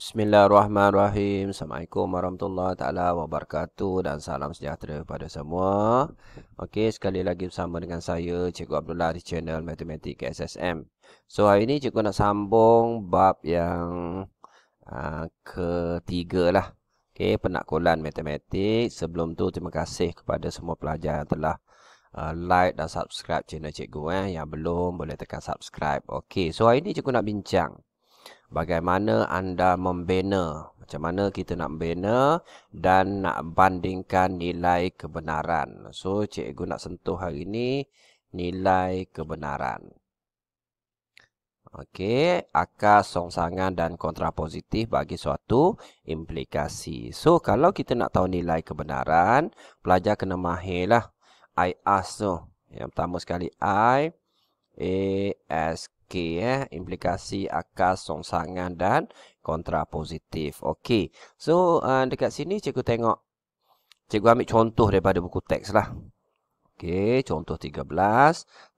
Bismillahirrahmanirrahim. Assalamualaikum warahmatullahi taala wabarakatuh dan salam sejahtera kepada semua. Okey, sekali lagi bersama dengan saya Cikgu Abdullah di channel Matematik SSM. So hari ini cikgu nak sambung bab yang uh, ketiga lah. Okey, penakulan matematik. Sebelum tu terima kasih kepada semua pelajar yang telah uh, like dan subscribe channel cikgu eh. Yang belum boleh tekan subscribe. Okey, so hari ini cikgu nak bincang bagaimana anda membina macam mana kita nak membina dan nak bandingkan nilai kebenaran so cikgu nak sentuh hari ini nilai kebenaran Okey, akar songsangan dan kontrapositif bagi suatu implikasi. So, kalau kita nak tahu nilai kebenaran, pelajar kena mahirlah. I ask tu. Yang pertama sekali, I, A, S, Okey, eh? implikasi akas songsangan dan kontrapositif. Okey, so uh, dekat sini cikgu tengok. Cikgu ambil contoh daripada buku teks lah. Okey, contoh 13.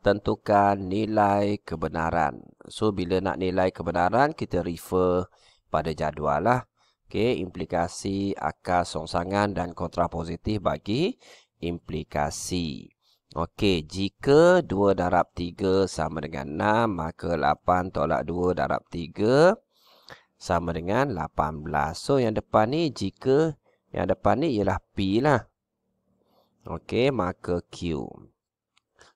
Tentukan nilai kebenaran. So, bila nak nilai kebenaran, kita refer pada jadual lah. Okey, implikasi akas songsangan dan kontrapositif bagi implikasi. Okey, jika 2 darab 3 sama dengan 6, maka 8 tolak 2 darab 3 sama dengan 18. So, yang depan ni jika, yang depan ni ialah P lah. Okey, maka Q.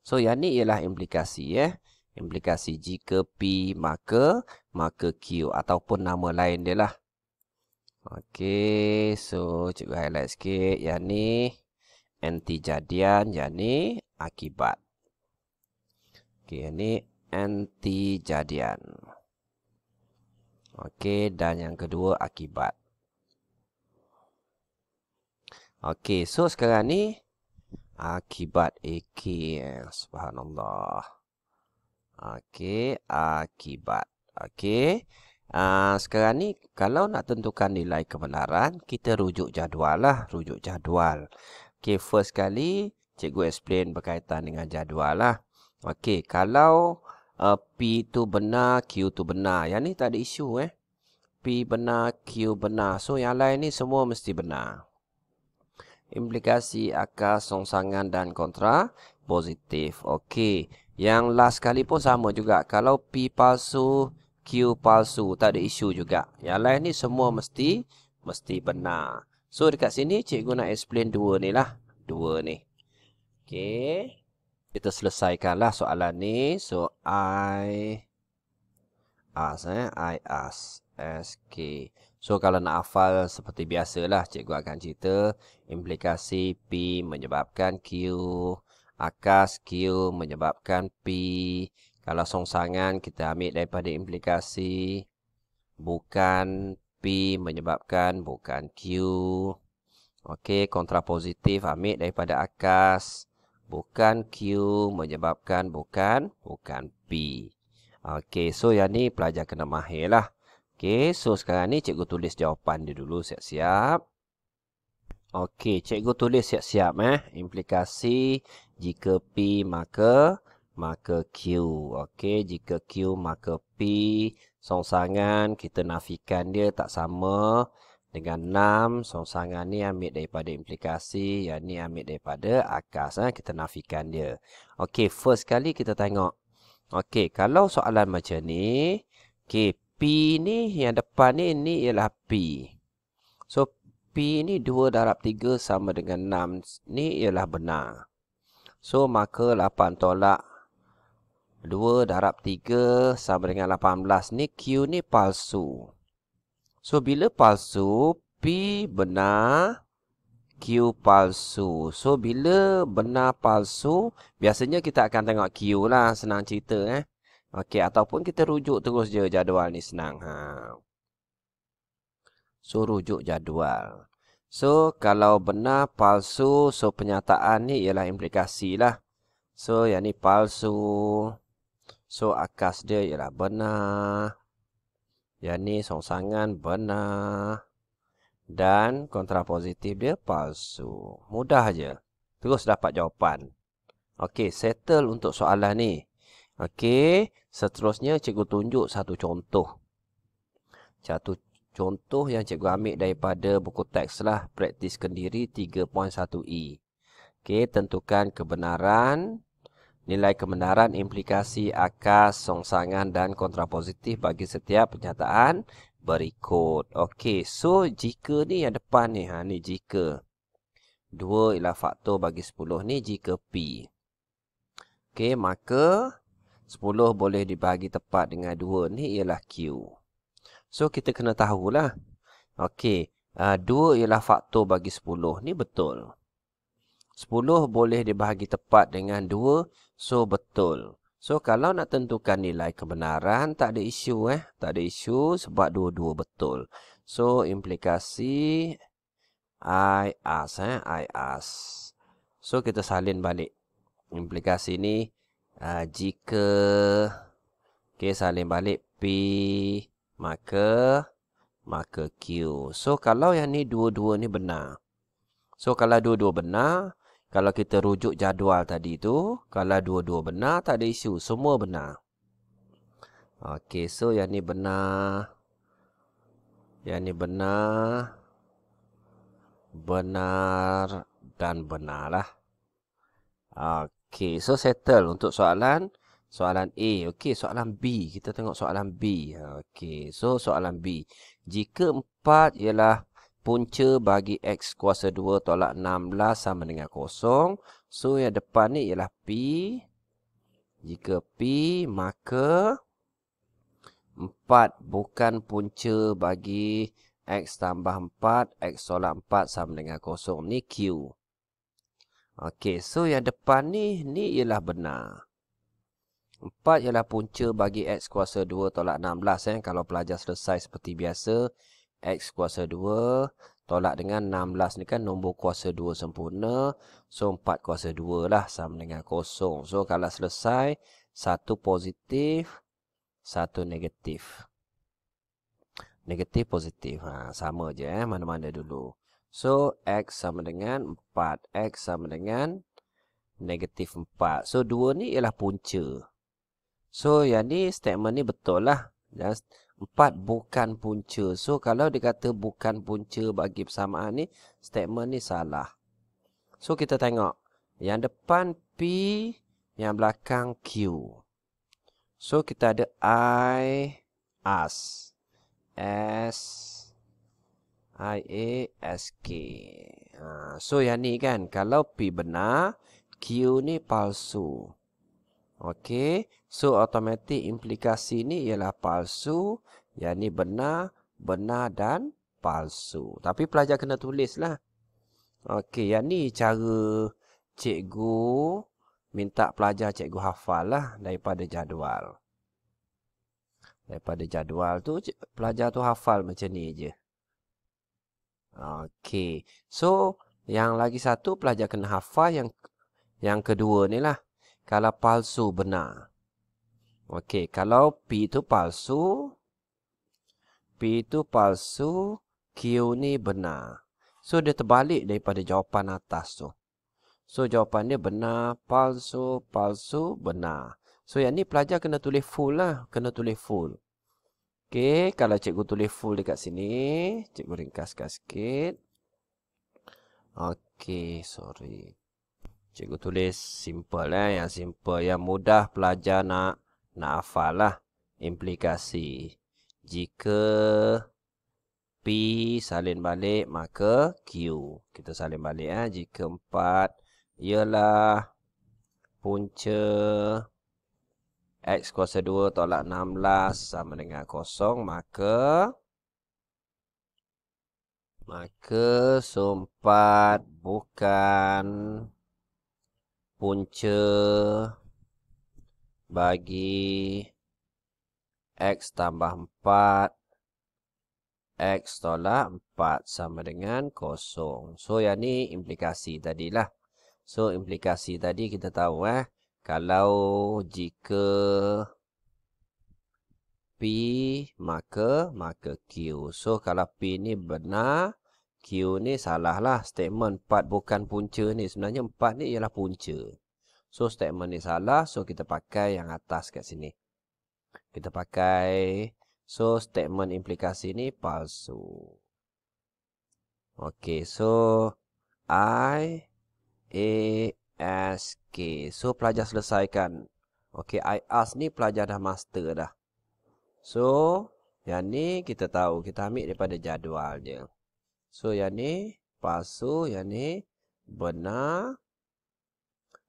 So, yang ni ialah implikasi eh. Implikasi jika P maka, maka Q ataupun nama lain dia lah. Okey, so cikgu highlight sikit yang ni anti jadian yakni akibat. Okay, ini anti jadian. Okay, dan yang kedua akibat. Okay, so sekarang ni akibat AK subhanallah. Okay, akibat. Okay, Uh, sekarang ni kalau nak tentukan nilai kebenaran kita rujuk jadual lah rujuk jadual Okey, first kali cikgu explain berkaitan dengan jadual lah. Okey, kalau uh, P tu benar, Q tu benar. Yang ni tak ada isu eh. P benar, Q benar. So, yang lain ni semua mesti benar. Implikasi akar songsangan dan kontra positif. Okey. Yang last kali pun sama juga. Kalau P palsu, Q palsu. Tak ada isu juga. Yang lain ni semua mesti mesti benar. So dekat sini cikgu nak explain dua ni lah. Dua ni. Okay. Kita selesaikan lah soalan ni. So I ask eh. I ask. SK. So kalau nak hafal seperti biasalah cikgu akan cerita implikasi P menyebabkan Q. Akas Q menyebabkan P. Kalau songsangan kita ambil daripada implikasi bukan menyebabkan bukan Q. Okey, kontrapositif ambil daripada akas. Bukan Q menyebabkan bukan bukan P. Okey, so yang ni pelajar kena mahir lah. Okey, so sekarang ni cikgu tulis jawapan dia dulu siap-siap. Okey, cikgu tulis siap-siap eh. Implikasi jika P maka maka Q. Okey, jika Q maka P. Songsangan kita nafikan dia tak sama dengan 6. Songsangan ni ambil daripada implikasi, yang ni ambil daripada akas. Eh? Kita nafikan dia. Okey, first kali kita tengok. Okey, kalau soalan macam ni. Okey, P ni yang depan ni, ni ialah P. So, P ni 2 darab 3 sama dengan 6. Ni ialah benar. So, maka 8 tolak 2 darab 3 sama dengan 18 ni Q ni palsu. So bila palsu P benar Q palsu. So bila benar palsu biasanya kita akan tengok Q lah senang cerita eh. Okey ataupun kita rujuk terus je jadual ni senang. Ha. So rujuk jadual. So kalau benar palsu so penyataan ni ialah implikasi lah. So yang ni palsu. So akas dia ialah benar, Yang ni songsangan benar Dan kontrapositif dia palsu. Mudah aja, Terus dapat jawapan. Okey, settle untuk soalan ni. Okey, seterusnya cikgu tunjuk satu contoh. Satu contoh yang cikgu ambil daripada buku teks lah. Praktis kendiri 3.1e. Okey, tentukan kebenaran nilai kebenaran implikasi akas songsangan dan kontrapositif bagi setiap pernyataan berikut. Okey, so jika ni yang depan ni, ha ni jika 2 ialah faktor bagi 10 ni jika P. Okey, maka 10 boleh dibagi tepat dengan 2 ni ialah Q. So, kita kena tahulah. Okey, uh, 2 ialah faktor bagi 10 ni betul. 10 boleh dibahagi tepat dengan 2. So, betul. So, kalau nak tentukan nilai kebenaran, tak ada isu eh. Tak ada isu sebab dua-dua betul. So, implikasi I ask eh. I ask. So, kita salin balik. Implikasi ni uh, jika okay, salin balik P maka maka Q. So, kalau yang ni dua-dua ni benar. So, kalau dua-dua benar, kalau kita rujuk jadual tadi tu, kalau dua-dua benar, tak ada isu. Semua benar. Okey, so yang ni benar. Yang ni benar. Benar dan benar lah. Okey, so settle untuk soalan. Soalan A. Okey, soalan B. Kita tengok soalan B. Okey, so soalan B. Jika 4 ialah punca bagi x kuasa 2 tolak 16 sama dengan kosong. So yang depan ni ialah P. Jika P maka 4 bukan punca bagi x tambah 4, x tolak 4 sama dengan kosong. Ni Q. Okey, so yang depan ni, ni ialah benar. 4 ialah punca bagi x kuasa 2 tolak 16. Eh. Kalau pelajar selesai seperti biasa, X kuasa 2 Tolak dengan 16 ni kan nombor kuasa 2 sempurna So 4 kuasa 2 lah sama dengan kosong So kalau selesai 1 positif 1 negatif Negatif positif ha, Sama je eh mana-mana dulu So X sama dengan 4 X sama dengan negatif 4 So 2 ni ialah punca So yang ni statement ni betul lah Yes. Empat bukan punca. So kalau dia kata bukan punca bagi persamaan ni, statement ni salah. So kita tengok. Yang depan P, yang belakang Q. So kita ada I, us. S, I, A, S, K. Ha, so yang ni kan, kalau P benar, Q ni palsu. Okey, So, automatic implikasi ni ialah palsu, yang ni benar, benar dan palsu. Tapi pelajar kena tulislah. Okey, yang ni cara cikgu minta pelajar cikgu hafal lah daripada jadual. Daripada jadual tu, pelajar tu hafal macam ni je. Okey. So, yang lagi satu pelajar kena hafal yang yang kedua ni lah. Kalau palsu benar. Okey, kalau P itu palsu, P itu palsu, Q ni benar. So, dia terbalik daripada jawapan atas tu. So, jawapan dia benar, palsu, palsu, benar. So, yang ni pelajar kena tulis full lah. Kena tulis full. Okay, kalau cikgu tulis full dekat sini, cikgu ringkaskan sikit. Okay, sorry. Cikgu tulis simple lah. Eh? Yang simple, yang mudah pelajar nak nak hafal lah implikasi. Jika P salin balik maka Q. Kita salin balik. Eh. Jika 4 ialah punca X kuasa 2 tolak 16 sama dengan kosong maka maka sumpat bukan punca bagi X tambah 4. X tolak 4 sama dengan kosong. So, yang ni implikasi tadilah. So, implikasi tadi kita tahu eh. Kalau jika P maka maka Q. So, kalau P ni benar, Q ni salah lah. Statement 4 bukan punca ni. Sebenarnya 4 ni ialah punca. So statement ni salah. So kita pakai yang atas kat sini. Kita pakai. So statement implikasi ni palsu. Okay. So I A S K. So pelajar selesaikan. Okay. I ask ni pelajar dah master dah. So yang ni kita tahu. Kita ambil daripada jadual je. So yang ni palsu. Yang ni benar.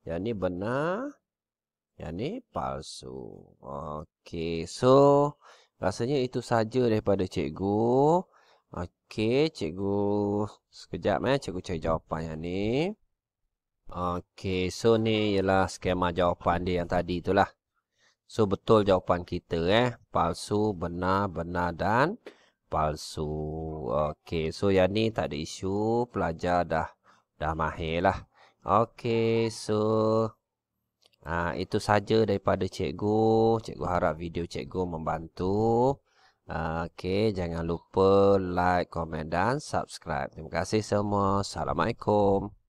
Yang ni benar. Yang ni palsu. Okey. So, rasanya itu saja daripada cikgu. Okey, cikgu. Sekejap eh. Cikgu cari jawapan yang ni. Okey. So, ni ialah skema jawapan dia yang tadi itulah. So, betul jawapan kita eh. Palsu, benar, benar dan palsu. Okey. So, yang ni tak ada isu. Pelajar dah dah mahir lah. Okey, so ha, itu saja daripada cikgu. Cikgu harap video cikgu membantu. Ha, okey, jangan lupa like, komen dan subscribe. Terima kasih semua. Assalamualaikum.